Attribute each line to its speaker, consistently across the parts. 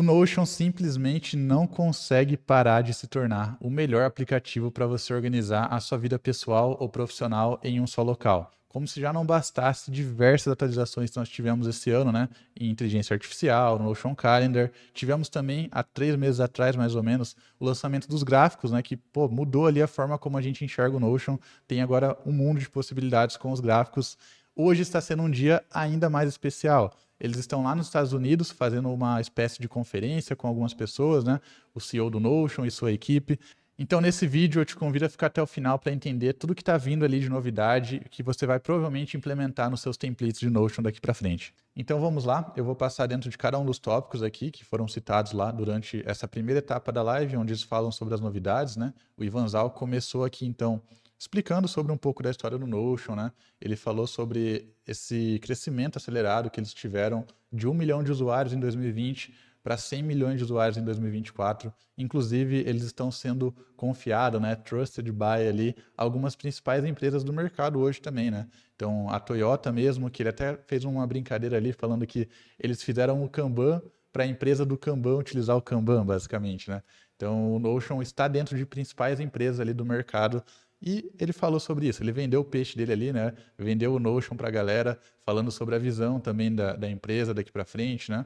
Speaker 1: o Notion simplesmente não consegue parar de se tornar o melhor aplicativo para você organizar a sua vida pessoal ou profissional em um só local. Como se já não bastasse diversas atualizações que nós tivemos esse ano, né? Em inteligência artificial, no Notion Calendar. Tivemos também, há três meses atrás, mais ou menos, o lançamento dos gráficos, né? Que pô, mudou ali a forma como a gente enxerga o Notion. Tem agora um mundo de possibilidades com os gráficos. Hoje está sendo um dia ainda mais especial eles estão lá nos Estados Unidos fazendo uma espécie de conferência com algumas pessoas, né? O CEO do Notion e sua equipe. Então, nesse vídeo, eu te convido a ficar até o final para entender tudo que está vindo ali de novidade que você vai provavelmente implementar nos seus templates de Notion daqui para frente. Então, vamos lá. Eu vou passar dentro de cada um dos tópicos aqui que foram citados lá durante essa primeira etapa da live, onde eles falam sobre as novidades, né? O Ivan Zal começou aqui, então, explicando sobre um pouco da história do Notion, né? Ele falou sobre esse crescimento acelerado que eles tiveram de 1 milhão de usuários em 2020 para 100 milhões de usuários em 2024. Inclusive, eles estão sendo confiados, né, trusted by ali algumas principais empresas do mercado hoje também, né? Então, a Toyota mesmo, que ele até fez uma brincadeira ali falando que eles fizeram o Kanban para a empresa do Kanban utilizar o Kanban, basicamente, né? Então, o Notion está dentro de principais empresas ali do mercado e ele falou sobre isso. Ele vendeu o peixe dele ali, né? Vendeu o Notion para a galera, falando sobre a visão também da, da empresa daqui para frente, né?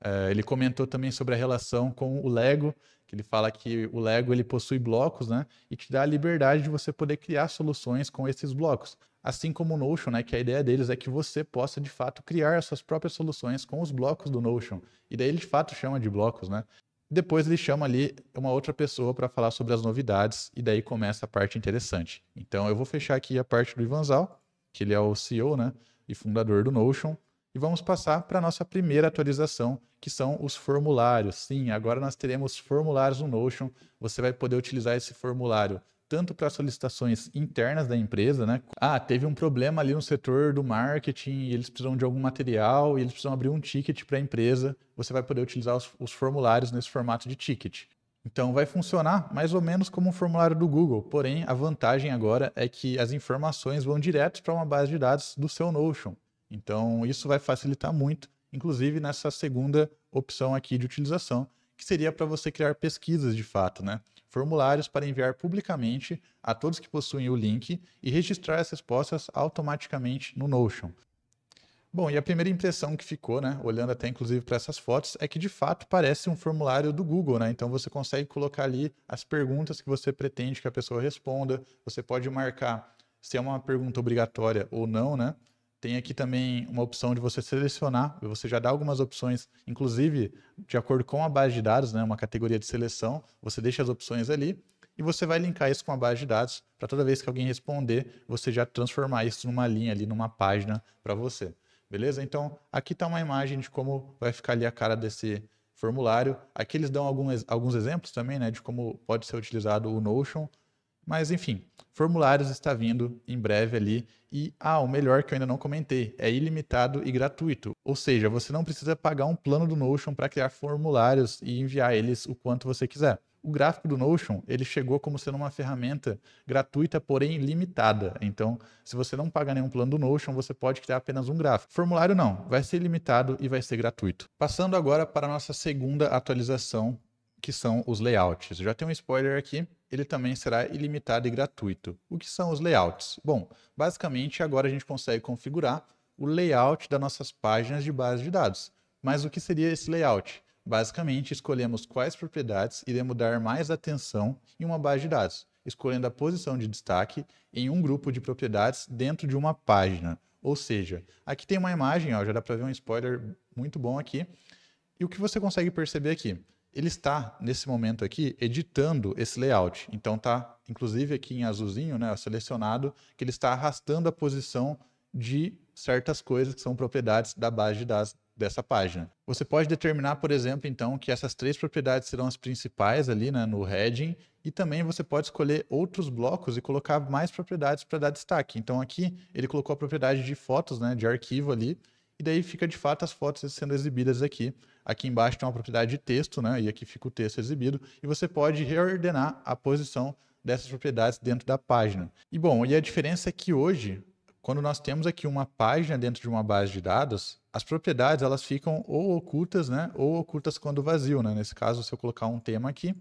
Speaker 1: É, ele comentou também sobre a relação com o Lego, que ele fala que o Lego ele possui blocos, né? E te dá a liberdade de você poder criar soluções com esses blocos. Assim como o Notion, né? Que a ideia deles é que você possa de fato criar as suas próprias soluções com os blocos do Notion. E daí ele de fato chama de blocos, né? Depois ele chama ali uma outra pessoa para falar sobre as novidades e daí começa a parte interessante. Então eu vou fechar aqui a parte do Ivanzal, que ele é o CEO né, e fundador do Notion, e vamos passar para a nossa primeira atualização, que são os formulários. Sim, agora nós teremos formulários no Notion. Você vai poder utilizar esse formulário tanto para solicitações internas da empresa, né? Ah, teve um problema ali no setor do marketing, eles precisam de algum material e eles precisam abrir um ticket para a empresa. Você vai poder utilizar os, os formulários nesse formato de ticket. Então vai funcionar mais ou menos como um formulário do Google, porém a vantagem agora é que as informações vão direto para uma base de dados do seu Notion. Então isso vai facilitar muito, inclusive nessa segunda opção aqui de utilização, que seria para você criar pesquisas de fato, né? formulários para enviar publicamente a todos que possuem o link e registrar as respostas automaticamente no Notion. Bom, e a primeira impressão que ficou, né, olhando até inclusive para essas fotos, é que de fato parece um formulário do Google, né? Então você consegue colocar ali as perguntas que você pretende que a pessoa responda, você pode marcar se é uma pergunta obrigatória ou não, né? Tem aqui também uma opção de você selecionar, você já dá algumas opções, inclusive de acordo com a base de dados, né, uma categoria de seleção, você deixa as opções ali e você vai linkar isso com a base de dados para toda vez que alguém responder, você já transformar isso numa linha ali, numa página para você. Beleza? Então, aqui está uma imagem de como vai ficar ali a cara desse formulário. Aqui eles dão alguns, alguns exemplos também né, de como pode ser utilizado o Notion mas enfim, formulários está vindo em breve ali. E, ah, o melhor que eu ainda não comentei, é ilimitado e gratuito. Ou seja, você não precisa pagar um plano do Notion para criar formulários e enviar eles o quanto você quiser. O gráfico do Notion, ele chegou como sendo uma ferramenta gratuita, porém limitada. Então, se você não pagar nenhum plano do Notion, você pode criar apenas um gráfico. Formulário não, vai ser limitado e vai ser gratuito. Passando agora para a nossa segunda atualização que são os layouts. Já tem um spoiler aqui, ele também será ilimitado e gratuito. O que são os layouts? Bom, basicamente agora a gente consegue configurar o layout das nossas páginas de base de dados. Mas o que seria esse layout? Basicamente, escolhemos quais propriedades iremos dar mais atenção em uma base de dados, escolhendo a posição de destaque em um grupo de propriedades dentro de uma página. Ou seja, aqui tem uma imagem, ó, já dá para ver um spoiler muito bom aqui. E o que você consegue perceber aqui? ele está, nesse momento aqui, editando esse layout. Então está, inclusive aqui em azulzinho, né, selecionado, que ele está arrastando a posição de certas coisas que são propriedades da base de dados dessa página. Você pode determinar, por exemplo, então, que essas três propriedades serão as principais ali né, no heading, e também você pode escolher outros blocos e colocar mais propriedades para dar destaque. Então aqui ele colocou a propriedade de fotos, né, de arquivo ali, e daí fica de fato as fotos sendo exibidas aqui. Aqui embaixo tem uma propriedade de texto, né? E aqui fica o texto exibido. E você pode reordenar a posição dessas propriedades dentro da página. E bom, e a diferença é que hoje, quando nós temos aqui uma página dentro de uma base de dados, as propriedades elas ficam ou ocultas, né? Ou ocultas quando vazio, né? Nesse caso, se eu colocar um tema aqui,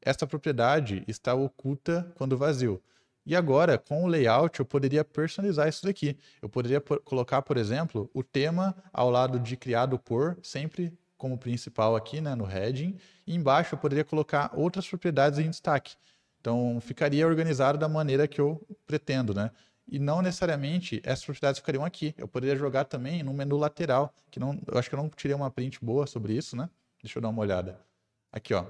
Speaker 1: esta propriedade está oculta quando vazio. E agora, com o layout, eu poderia personalizar isso daqui. Eu poderia por, colocar, por exemplo, o tema ao lado de criado por, sempre como principal aqui né, no heading. E embaixo eu poderia colocar outras propriedades em destaque. Então, ficaria organizado da maneira que eu pretendo, né? E não necessariamente essas propriedades ficariam aqui. Eu poderia jogar também no menu lateral, que não, eu acho que eu não tirei uma print boa sobre isso, né? Deixa eu dar uma olhada. Aqui, ó.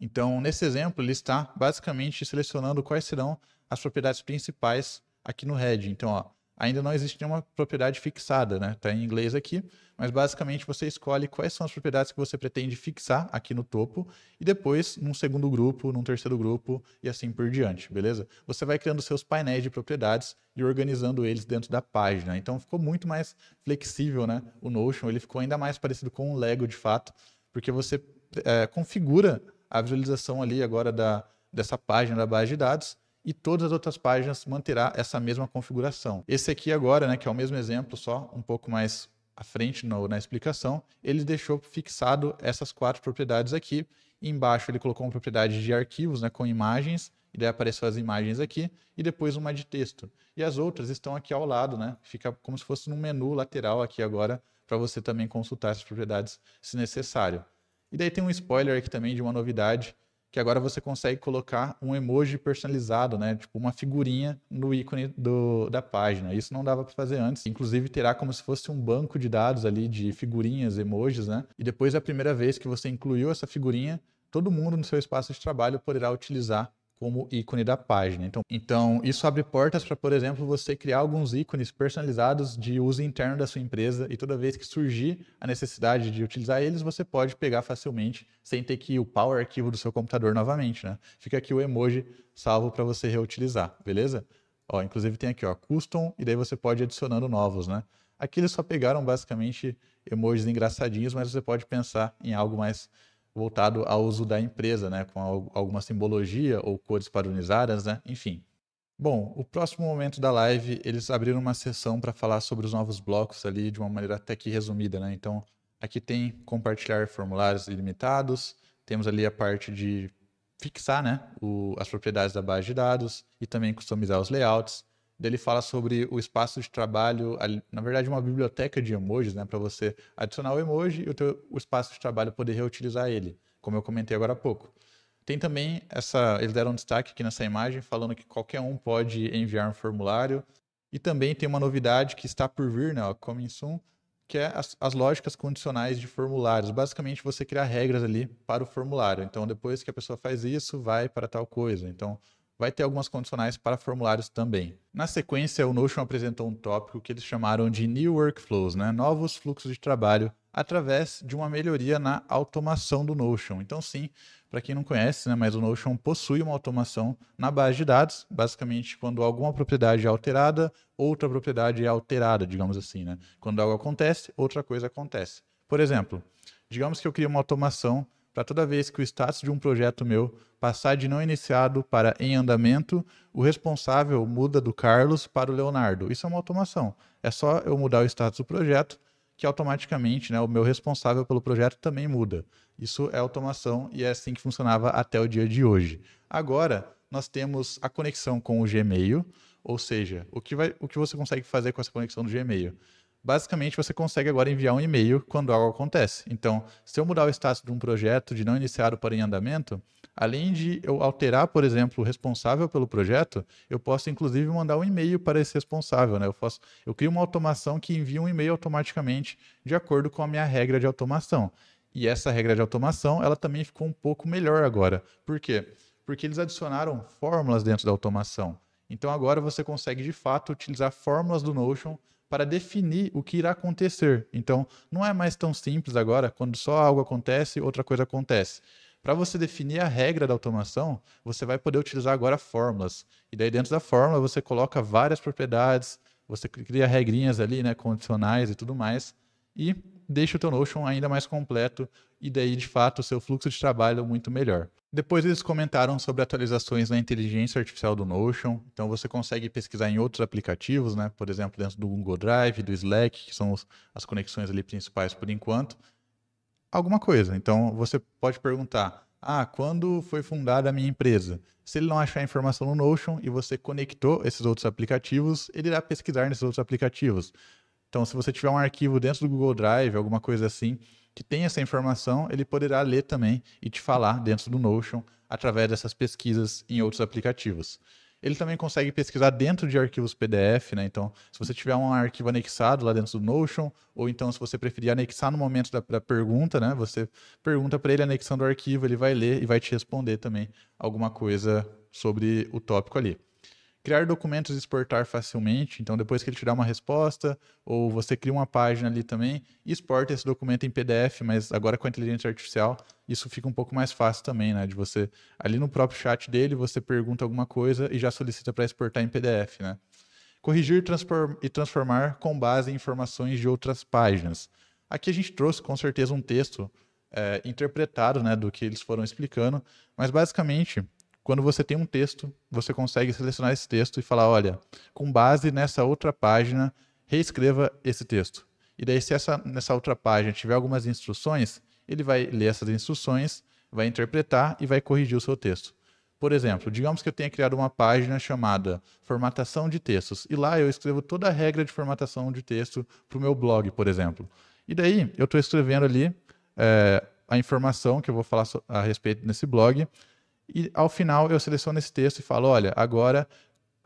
Speaker 1: Então, nesse exemplo, ele está basicamente selecionando quais serão as propriedades principais aqui no head. Então, ó, ainda não existe nenhuma propriedade fixada, né? Está em inglês aqui, mas basicamente você escolhe quais são as propriedades que você pretende fixar aqui no topo e depois num segundo grupo, num terceiro grupo e assim por diante, beleza? Você vai criando seus painéis de propriedades e organizando eles dentro da página. Então ficou muito mais flexível, né? O Notion, ele ficou ainda mais parecido com o Lego de fato, porque você é, configura a visualização ali agora da, dessa página da base de dados e todas as outras páginas manterá essa mesma configuração. Esse aqui agora, né, que é o mesmo exemplo, só um pouco mais à frente no, na explicação, ele deixou fixado essas quatro propriedades aqui. Embaixo ele colocou uma propriedade de arquivos né, com imagens, e daí apareceu as imagens aqui, e depois uma de texto. E as outras estão aqui ao lado, né? Fica como se fosse num menu lateral aqui agora, para você também consultar essas propriedades se necessário. E daí tem um spoiler aqui também de uma novidade, que agora você consegue colocar um emoji personalizado, né? Tipo uma figurinha no ícone do, da página. Isso não dava para fazer antes. Inclusive terá como se fosse um banco de dados ali de figurinhas, emojis, né? E depois é a primeira vez que você incluiu essa figurinha, todo mundo no seu espaço de trabalho poderá utilizar como ícone da página. Então, então isso abre portas para, por exemplo, você criar alguns ícones personalizados de uso interno da sua empresa e toda vez que surgir a necessidade de utilizar eles, você pode pegar facilmente sem ter que upar o arquivo do seu computador novamente, né? Fica aqui o emoji salvo para você reutilizar, beleza? Ó, inclusive tem aqui, ó, custom e daí você pode ir adicionando novos, né? Aqui eles só pegaram basicamente emojis engraçadinhos, mas você pode pensar em algo mais voltado ao uso da empresa, né, com alguma simbologia ou cores padronizadas, né, enfim. Bom, o próximo momento da live, eles abriram uma sessão para falar sobre os novos blocos ali de uma maneira até que resumida, né, então aqui tem compartilhar formulários ilimitados, temos ali a parte de fixar, né, o, as propriedades da base de dados e também customizar os layouts, ele fala sobre o espaço de trabalho, na verdade uma biblioteca de emojis, né, para você adicionar o emoji e o, teu, o espaço de trabalho poder reutilizar ele, como eu comentei agora há pouco. Tem também essa, eles deram um destaque aqui nessa imagem falando que qualquer um pode enviar um formulário e também tem uma novidade que está por vir, né, ó, coming soon, que é as, as, lógicas condicionais de formulários. Basicamente, você criar regras ali para o formulário. Então, depois que a pessoa faz isso, vai para tal coisa. Então, vai ter algumas condicionais para formulários também. Na sequência, o Notion apresentou um tópico que eles chamaram de New Workflows, né? novos fluxos de trabalho, através de uma melhoria na automação do Notion. Então, sim, para quem não conhece, né, mas o Notion possui uma automação na base de dados, basicamente quando alguma propriedade é alterada, outra propriedade é alterada, digamos assim. Né? Quando algo acontece, outra coisa acontece. Por exemplo, digamos que eu crio uma automação para toda vez que o status de um projeto meu passar de não iniciado para em andamento, o responsável muda do Carlos para o Leonardo. Isso é uma automação. É só eu mudar o status do projeto que automaticamente né, o meu responsável pelo projeto também muda. Isso é automação e é assim que funcionava até o dia de hoje. Agora, nós temos a conexão com o Gmail, ou seja, o que, vai, o que você consegue fazer com essa conexão do Gmail? basicamente você consegue agora enviar um e-mail quando algo acontece. Então, se eu mudar o status de um projeto de não o para em andamento, além de eu alterar, por exemplo, o responsável pelo projeto, eu posso inclusive mandar um e-mail para esse responsável, né? Eu posso, eu crio uma automação que envia um e-mail automaticamente de acordo com a minha regra de automação. E essa regra de automação, ela também ficou um pouco melhor agora. Por quê? Porque eles adicionaram fórmulas dentro da automação. Então agora você consegue de fato utilizar fórmulas do Notion para definir o que irá acontecer. Então, não é mais tão simples agora, quando só algo acontece, outra coisa acontece. Para você definir a regra da automação, você vai poder utilizar agora fórmulas. E daí dentro da fórmula você coloca várias propriedades, você cria regrinhas ali, né, condicionais e tudo mais, e deixa o teu Notion ainda mais completo e daí, de fato, o seu fluxo de trabalho muito melhor. Depois eles comentaram sobre atualizações na inteligência artificial do Notion, então você consegue pesquisar em outros aplicativos, né? por exemplo, dentro do Google Drive, do Slack, que são os, as conexões ali principais por enquanto, alguma coisa. Então você pode perguntar, ah, quando foi fundada a minha empresa? Se ele não achar a informação no Notion e você conectou esses outros aplicativos, ele irá pesquisar nesses outros aplicativos. Então, se você tiver um arquivo dentro do Google Drive, alguma coisa assim, que tem essa informação, ele poderá ler também e te falar dentro do Notion através dessas pesquisas em outros aplicativos. Ele também consegue pesquisar dentro de arquivos PDF, né? Então, se você tiver um arquivo anexado lá dentro do Notion, ou então se você preferir anexar no momento da, da pergunta, né? Você pergunta para ele anexando o arquivo, ele vai ler e vai te responder também alguma coisa sobre o tópico ali. Criar documentos e exportar facilmente. Então, depois que ele te dá uma resposta, ou você cria uma página ali também, exporta esse documento em PDF, mas agora com a inteligência artificial, isso fica um pouco mais fácil também, né? De você, ali no próprio chat dele, você pergunta alguma coisa e já solicita para exportar em PDF, né? Corrigir transform e transformar com base em informações de outras páginas. Aqui a gente trouxe com certeza um texto é, interpretado né, do que eles foram explicando, mas basicamente quando você tem um texto, você consegue selecionar esse texto e falar, olha, com base nessa outra página, reescreva esse texto. E daí, se essa, nessa outra página tiver algumas instruções, ele vai ler essas instruções, vai interpretar e vai corrigir o seu texto. Por exemplo, digamos que eu tenha criado uma página chamada Formatação de Textos, e lá eu escrevo toda a regra de formatação de texto para o meu blog, por exemplo. E daí eu estou escrevendo ali é, a informação que eu vou falar a respeito nesse blog, e ao final eu seleciono esse texto e falo: olha, agora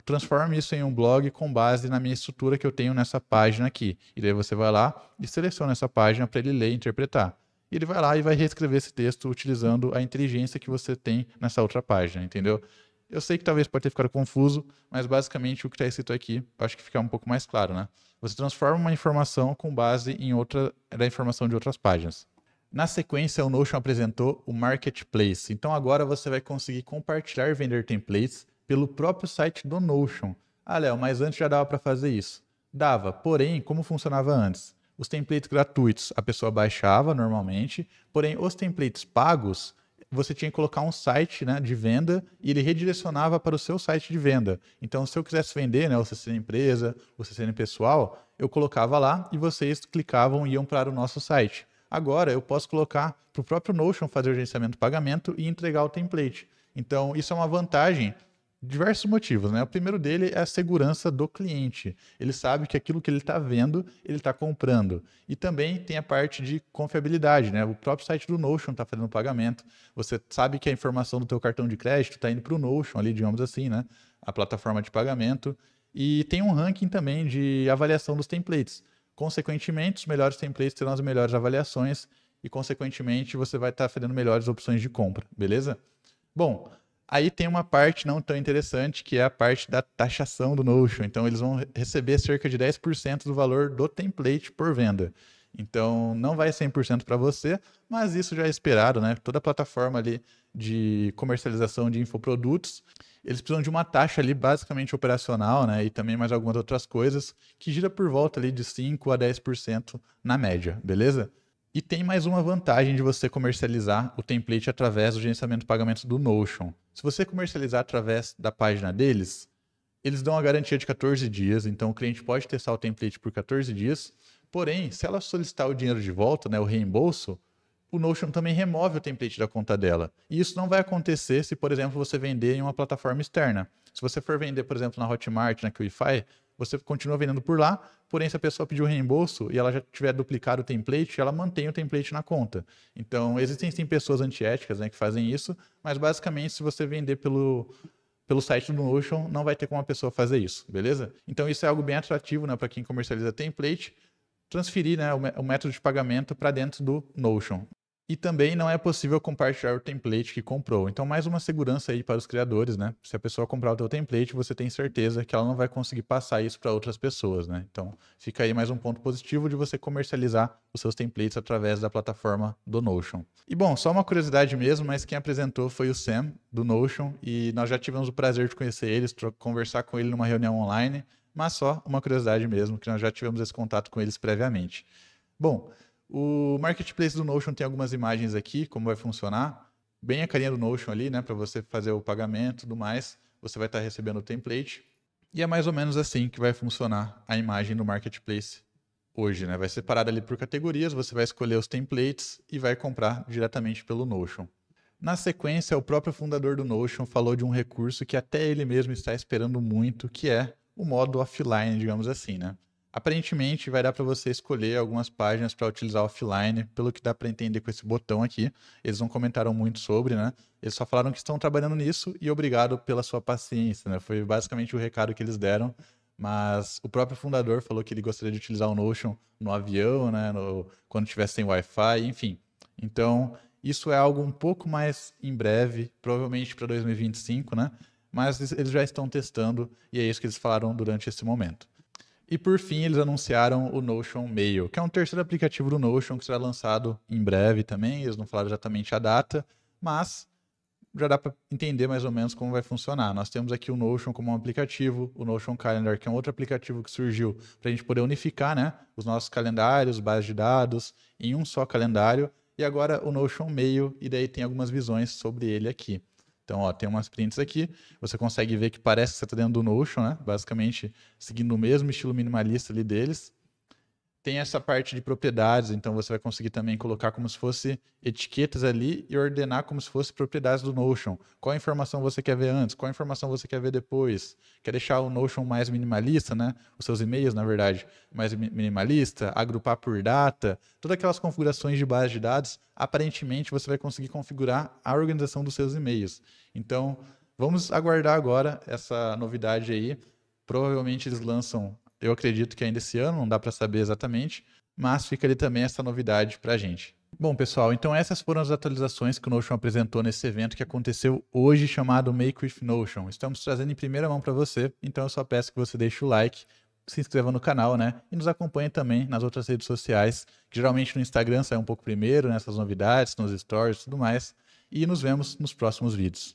Speaker 1: transforme isso em um blog com base na minha estrutura que eu tenho nessa página aqui. E daí você vai lá e seleciona essa página para ele ler e interpretar. E ele vai lá e vai reescrever esse texto utilizando a inteligência que você tem nessa outra página, entendeu? Eu sei que talvez pode ter ficado confuso, mas basicamente o que está escrito aqui, acho que fica um pouco mais claro, né? Você transforma uma informação com base em outra informação de outras páginas. Na sequência, o Notion apresentou o Marketplace. Então agora você vai conseguir compartilhar e vender templates pelo próprio site do Notion. Ah, Léo, mas antes já dava para fazer isso. Dava, porém, como funcionava antes? Os templates gratuitos a pessoa baixava normalmente, porém os templates pagos você tinha que colocar um site né, de venda e ele redirecionava para o seu site de venda. Então, se eu quisesse vender, né, o CCN empresa, o CCN pessoal, eu colocava lá e vocês clicavam e iam para o nosso site. Agora eu posso colocar para o próprio Notion fazer o gerenciamento do pagamento e entregar o template. Então, isso é uma vantagem diversos motivos, né? O primeiro dele é a segurança do cliente. Ele sabe que aquilo que ele está vendo, ele está comprando. E também tem a parte de confiabilidade, né? O próprio site do Notion está fazendo pagamento. Você sabe que a informação do teu cartão de crédito está indo para o Notion, ali, digamos assim, né? A plataforma de pagamento. E tem um ranking também de avaliação dos templates. Consequentemente, os melhores templates terão as melhores avaliações e, consequentemente, você vai estar tá fazendo melhores opções de compra, beleza? Bom, aí tem uma parte não tão interessante, que é a parte da taxação do Notion. Então, eles vão receber cerca de 10% do valor do template por venda. Então não vai 100% para você, mas isso já é esperado, né? Toda plataforma ali de comercialização de infoprodutos, eles precisam de uma taxa ali basicamente operacional, né? E também mais algumas outras coisas que gira por volta ali de 5 a 10% na média, beleza? E tem mais uma vantagem de você comercializar o template através do gerenciamento de pagamentos do Notion. Se você comercializar através da página deles, eles dão a garantia de 14 dias, então o cliente pode testar o template por 14 dias Porém, se ela solicitar o dinheiro de volta, né, o reembolso, o Notion também remove o template da conta dela. E isso não vai acontecer se, por exemplo, você vender em uma plataforma externa. Se você for vender, por exemplo, na Hotmart, na QIFI, você continua vendendo por lá, porém, se a pessoa pedir o reembolso e ela já tiver duplicado o template, ela mantém o template na conta. Então, existem sim pessoas antiéticas né, que fazem isso, mas basicamente, se você vender pelo, pelo site do Notion, não vai ter como a pessoa fazer isso, beleza? Então, isso é algo bem atrativo né, para quem comercializa template transferir né, o método de pagamento para dentro do Notion. E também não é possível compartilhar o template que comprou. Então, mais uma segurança aí para os criadores, né? Se a pessoa comprar o teu template, você tem certeza que ela não vai conseguir passar isso para outras pessoas, né? Então, fica aí mais um ponto positivo de você comercializar os seus templates através da plataforma do Notion. E bom, só uma curiosidade mesmo, mas quem apresentou foi o Sam do Notion e nós já tivemos o prazer de conhecer ele, conversar com ele numa reunião online mas só uma curiosidade mesmo, que nós já tivemos esse contato com eles previamente. Bom, o marketplace do Notion tem algumas imagens aqui, como vai funcionar. Bem a carinha do Notion ali, né, para você fazer o pagamento e tudo mais. Você vai estar tá recebendo o template. E é mais ou menos assim que vai funcionar a imagem do marketplace hoje, né? Vai separada ali por categorias, você vai escolher os templates e vai comprar diretamente pelo Notion. Na sequência, o próprio fundador do Notion falou de um recurso que até ele mesmo está esperando muito, que é o modo offline, digamos assim, né? Aparentemente vai dar para você escolher algumas páginas para utilizar offline, pelo que dá para entender com esse botão aqui. Eles não comentaram muito sobre, né? Eles só falaram que estão trabalhando nisso e obrigado pela sua paciência, né? Foi basicamente o recado que eles deram. Mas o próprio fundador falou que ele gostaria de utilizar o Notion no avião, né? No, quando tivesse sem Wi-Fi, enfim. Então, isso é algo um pouco mais em breve, provavelmente para 2025, né? mas eles já estão testando e é isso que eles falaram durante esse momento. E por fim, eles anunciaram o Notion Mail, que é um terceiro aplicativo do Notion que será lançado em breve também. Eles não falaram exatamente a data, mas já dá para entender mais ou menos como vai funcionar. Nós temos aqui o Notion como um aplicativo, o Notion Calendar, que é um outro aplicativo que surgiu para a gente poder unificar né, os nossos calendários, bases de dados, em um só calendário. E agora o Notion Mail, e daí tem algumas visões sobre ele aqui. Então, ó, tem umas prints aqui, você consegue ver que parece que você está dentro do Notion, né? Basicamente, seguindo o mesmo estilo minimalista ali deles tem essa parte de propriedades, então você vai conseguir também colocar como se fosse etiquetas ali e ordenar como se fosse propriedades do Notion. Qual informação você quer ver antes? Qual informação você quer ver depois? Quer deixar o Notion mais minimalista, né? Os seus e-mails, na verdade, mais minimalista, agrupar por data, todas aquelas configurações de base de dados, aparentemente você vai conseguir configurar a organização dos seus e-mails. Então, vamos aguardar agora essa novidade aí. Provavelmente eles lançam eu acredito que ainda esse ano, não dá para saber exatamente, mas fica ali também essa novidade para a gente. Bom, pessoal, então essas foram as atualizações que o Notion apresentou nesse evento que aconteceu hoje, chamado Make with Notion. Estamos trazendo em primeira mão para você, então eu só peço que você deixe o like, se inscreva no canal, né? E nos acompanhe também nas outras redes sociais, que geralmente no Instagram sai um pouco primeiro, nessas né? novidades, nos stories e tudo mais. E nos vemos nos próximos vídeos.